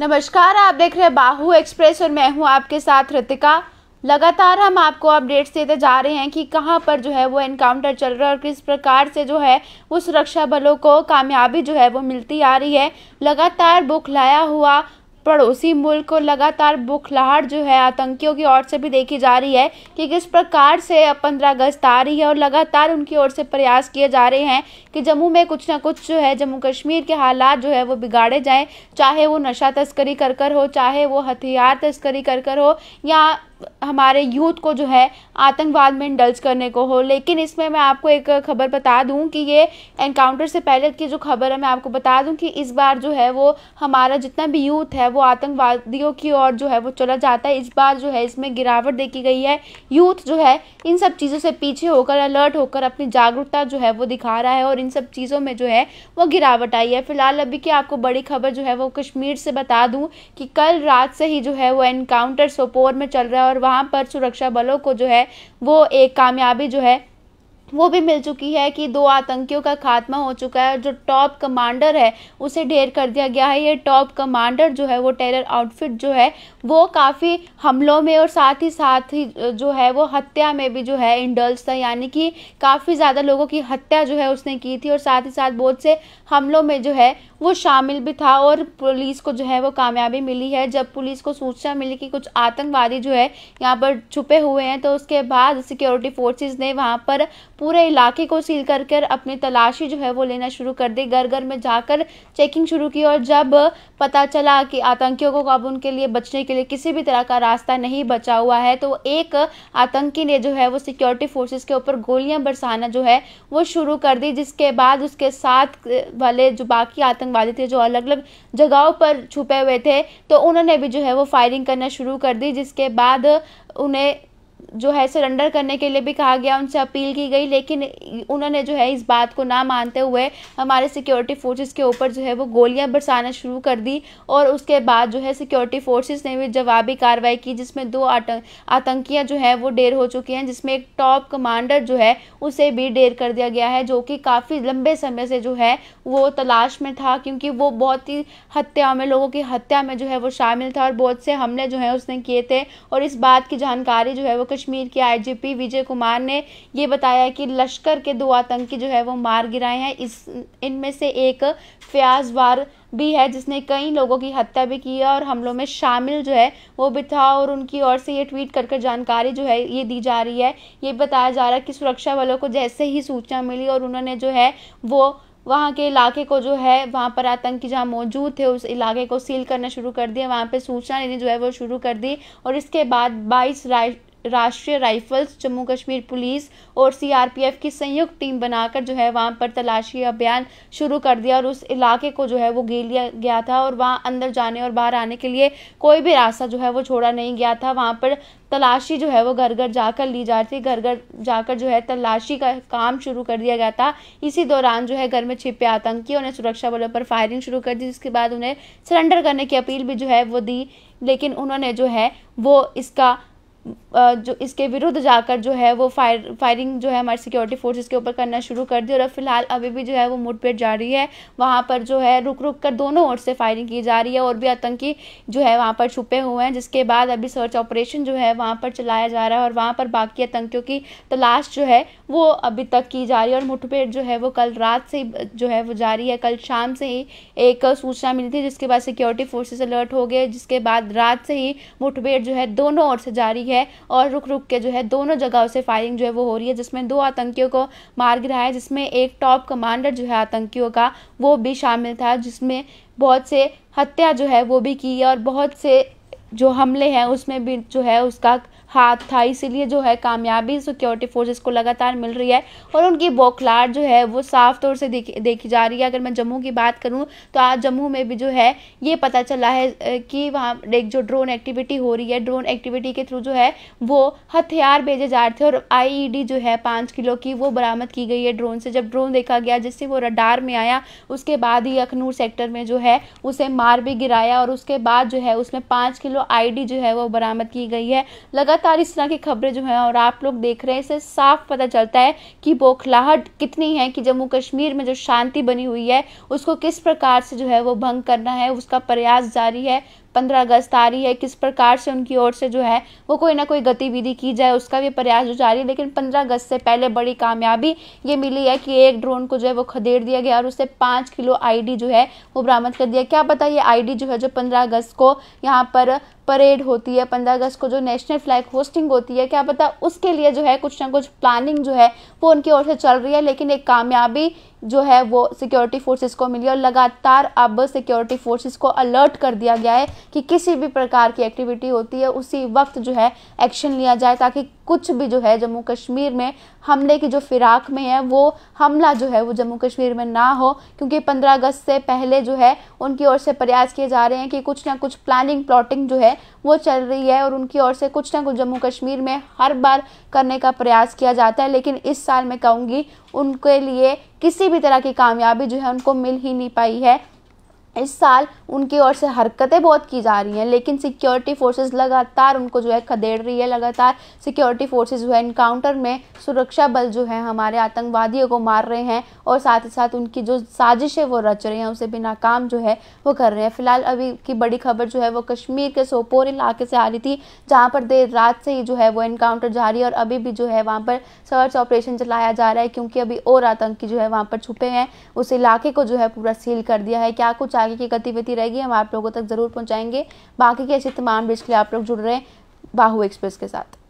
नमस्कार आप देख रहे हैं बाहू एक्सप्रेस और मैं हूं आपके साथ ऋतिका लगातार हम आपको अपडेट्स देते जा रहे हैं कि कहां पर जो है वो एनकाउंटर चल रहा है और किस प्रकार से जो है वो सुरक्षा बलों को कामयाबी जो है वो मिलती आ रही है लगातार बुख लाया हुआ पड़ोसी मुल्क को लगातार बुखलाहट जो है आतंकियों की ओर से भी देखी जा रही है कि किस प्रकार से पंद्रह अगस्त आ रही है और लगातार उनकी ओर से प्रयास किए जा रहे हैं कि जम्मू में कुछ ना कुछ जो है जम्मू कश्मीर के हालात जो है वो बिगाड़े जाएँ चाहे वो नशा तस्करी कर कर हो चाहे वो हथियार तस्करी कर कर हो या हमारे यूथ को जो है आतंकवाद में इंडल्ज करने को हो लेकिन इसमें मैं आपको एक खबर बता दूं कि ये एनकाउंटर से पहले की जो खबर है मैं आपको बता दूं कि इस बार जो है वो हमारा जितना भी यूथ है वो आतंकवादियों की ओर जो है वो चला जाता है इस बार जो है इसमें गिरावट देखी गई है यूथ जो है इन सब चीज़ों से पीछे होकर अलर्ट होकर अपनी जागरूकता जो है वो दिखा रहा है और इन सब चीज़ों में जो है वो गिरावट आई है फिलहाल अभी की आपको बड़ी खबर जो है वो कश्मीर से बता दूँ कि कल रात से ही जो है वो एनकाउंटर सोपोर में चल रहा है और वहाँ पर सुरक्षा बलों को जो है वो एक कामयाबी जो है वो भी मिल चुकी है कि दो आतंकियों का खात्मा हो चुका है और जो टॉप कमांडर है उसे ढेर कर दिया गया है ये टॉप कमांडर जो है वो टेरर आउटफिट जो है वो काफ़ी हमलों में और साथ ही साथ ही जो है वो हत्या में भी जो है इंडल्स था यानी कि काफ़ी ज़्यादा लोगों की हत्या जो है उसने की थी और साथ ही साथ बहुत से हमलों में जो है वो शामिल भी था और पुलिस को जो है वो कामयाबी मिली है जब पुलिस को सूचना मिली कि कुछ आतंकवादी जो है यहाँ पर छुपे हुए हैं तो उसके बाद सिक्योरिटी फोर्सेज ने वहाँ पर पूरे इलाके को सील कर कर अपनी तलाशी जो है वो लेना शुरू कर दी घर घर में जाकर चेकिंग शुरू की और जब पता चला कि आतंकियों को काबू उनके लिए बचने के लिए किसी भी तरह का रास्ता नहीं बचा हुआ है तो एक आतंकी ने जो है वो सिक्योरिटी फोर्सेज के ऊपर गोलियां बरसाना जो है वो शुरू कर दी जिसके बाद उसके साथ वाले जो बाकी आतंकवादी थे जो अलग अलग जगहों पर छुपे हुए थे तो उन्होंने भी जो है वो फायरिंग करना शुरू कर दी जिसके बाद उन्हें जो है सरेंडर करने के लिए भी कहा गया उनसे अपील की गई लेकिन उन्होंने जो है इस बात को ना मानते हुए हमारे सिक्योरिटी फोर्सेस के ऊपर जो है वो गोलियां बरसाना शुरू कर दी और उसके बाद जो है सिक्योरिटी फोर्सेस ने भी जवाबी कार्रवाई की जिसमें दो आतंकियां आतंकियाँ जो है वो डेर हो चुकी हैं जिसमें एक टॉप कमांडर जो है उसे भी डेर कर दिया गया है जो कि काफ़ी लंबे समय से जो है वो तलाश में था क्योंकि वो बहुत ही हत्या में लोगों की हत्या में जो है वो शामिल था और बहुत से हमले जो है उसने किए थे और इस बात की जानकारी जो है वो कश्मीर के आईजीपी विजय कुमार ने ये बताया कि लश्कर के दो आतंकी जो है वो मार गिराए हैं इस इनमें से एक फयाज वार भी है जिसने कई लोगों की हत्या भी की है और हमलों में शामिल जो है वो भी था और उनकी ओर से ये ट्वीट कर कर जानकारी जो है ये दी जा रही है ये बताया जा रहा है कि सुरक्षा बलों को जैसे ही सूचना मिली और उन्होंने जो है वो वहाँ के इलाके को जो है वहाँ पर आतंकी जहाँ मौजूद थे उस इलाके को सील करना शुरू कर दिया वहाँ पे सूचना लेनी जो है वो शुरू कर दी और इसके बाद 22 राइ राष्ट्रीय राइफल्स जम्मू कश्मीर पुलिस और सीआरपीएफ की संयुक्त टीम बनाकर जो है वहां पर तलाशी अभियान शुरू कर दिया और उस इलाके को जो है वो घेर लिया गया था और वहाँ अंदर जाने और बाहर आने के लिए कोई भी रास्ता जो है वो छोड़ा नहीं गया था वहाँ पर तलाशी जो है वो घर घर जाकर ली जा रही थी घर घर जाकर जो है तलाशी का काम शुरू कर दिया गया था इसी दौरान जो है घर में छिपे आतंकियों ने सुरक्षा बलों पर फायरिंग शुरू कर दी जिसके बाद उन्हें सरेंडर करने की अपील भी जो है वो दी लेकिन उन्होंने जो है वो इसका जो इसके विरुद्ध जाकर जो है वो फायर फायरिंग जो है हमारी सिक्योरिटी फोर्सेस के ऊपर करना शुरू कर दी और अब फिलहाल अभी भी जो है वो मुठभेड़ जारी है वहाँ पर जो है रुक रुक कर दोनों ओर से फायरिंग की जा रही है और भी आतंकी जो है वहाँ पर छुपे हुए हैं जिसके बाद अभी सर्च ऑपरेशन जो है वहाँ पर चलाया जा रहा है और वहाँ पर बाकी आतंकियों की तलाश जो है वो अभी तक की जा रही है और मुठभेड़ जो है वो कल रात से जो है वो जारी है कल शाम से ही एक सूचना मिली थी जिसके बाद सिक्योरिटी फोर्सेज अलर्ट हो गए जिसके बाद रात से ही मुठभेड़ जो है दोनों ओर से जारी है और रुक रुक के जो है दोनों जगहों से फायरिंग जो है वो हो रही है जिसमें दो आतंकियों को मार गिरा है जिसमें एक टॉप कमांडर जो है आतंकियों का वो भी शामिल था जिसमें बहुत से हत्या जो है वो भी की और बहुत से जो हमले हैं उसमें भी जो है उसका हाथ था इसीलिए जो है कामयाबी सिक्योरिटी फोर्सेस को लगातार मिल रही है और उनकी बौखलाट जो है वो साफ तौर से देखी देखी जा रही है अगर मैं जम्मू की बात करूँ तो आज जम्मू में भी जो है ये पता चला है कि वहाँ एक जो ड्रोन एक्टिविटी हो रही है ड्रोन एक्टिविटी के थ्रू जो है वो हथियार भेजे जा रहे थे और आई e जो है पाँच किलो की वो बरामद की गई है ड्रोन से जब ड्रोन देखा गया जिससे वो रडार में आया उसके बाद ही अखनूर सेक्टर में जो है उसे मार भी गिराया और उसके बाद जो है उसमें पाँच किलो आई e जो है वो बरामद की गई है लगातार लगातार इस तरह की खबरें जो हैं और आप लोग देख रहे हैं इसे साफ पता चलता है कि बौखलाहट कितनी है कि जम्मू कश्मीर में जो शांति बनी हुई है उसको किस प्रकार से जो है वो भंग करना है उसका प्रयास जारी है पंद्रह अगस्त आ रही है किस प्रकार से उनकी ओर से जो है वो कोई ना कोई गतिविधि की जाए उसका भी प्रयास जो जारी है लेकिन पंद्रह अगस्त से पहले बड़ी कामयाबी ये मिली है कि एक ड्रोन को जो है वो खदेड़ दिया गया और उससे पाँच किलो आईडी जो है वो बरामद कर दिया क्या पता ये आईडी जो है जो पंद्रह अगस्त को यहाँ पर परेड होती है पंद्रह अगस्त को जो नेशनल फ्लैग होस्टिंग होती है क्या पता उसके लिए जो है कुछ ना कुछ प्लानिंग जो है वो उनकी ओर से चल रही है लेकिन एक कामयाबी जो है वो सिक्योरिटी फोर्सेस को मिली और लगातार अब सिक्योरिटी फोर्सेस को अलर्ट कर दिया गया है कि किसी भी प्रकार की एक्टिविटी होती है उसी वक्त जो है एक्शन लिया जाए ताकि कुछ भी जो है जम्मू कश्मीर में हमले की जो फिराक में है वो हमला जो है वो जम्मू कश्मीर में ना हो क्योंकि 15 अगस्त से पहले जो है उनकी ओर से प्रयास किए जा रहे हैं कि कुछ ना कुछ प्लानिंग प्लॉटिंग जो है वो चल रही है और उनकी ओर से कुछ ना कुछ जम्मू कश्मीर में हर बार करने का प्रयास किया जाता है लेकिन इस साल मैं कहूँगी उनके लिए किसी भी तरह की कामयाबी जो है उनको मिल ही नहीं पाई है इस साल उनकी ओर से हरकतें बहुत की जा रही हैं लेकिन सिक्योरिटी फोर्सेस लगातार उनको जो है खदेड़ रही है लगातार सिक्योरिटी फोर्सेस जो है इनकाउंटर में सुरक्षा बल जो है हमारे आतंकवादियों को मार रहे हैं और साथ ही साथ उनकी जो साजिश है वो रच रहे हैं उसे भी नाकाम जो है वो कर रहे हैं फिलहाल अभी की बड़ी खबर जो है वो कश्मीर के सोपोर इलाके से आ रही थी जहाँ पर देर रात से ही जो है वो इनकाउंटर जारी है और अभी भी जो है वहाँ पर सर्च ऑपरेशन चलाया जा रहा है क्योंकि अभी और आतंकी जो है वहाँ पर छुपे हैं उस इलाके को जो है पूरा सील कर दिया है क्या कुछ आगे की गतिविधि रहेगी हम आप लोगों तक ज़रूर पहुंचाएंगे बाकी के ऐसे तमाम ब्रिज के लिए आप लोग जुड़ रहे हैं बाहू एक्सप्रेस के साथ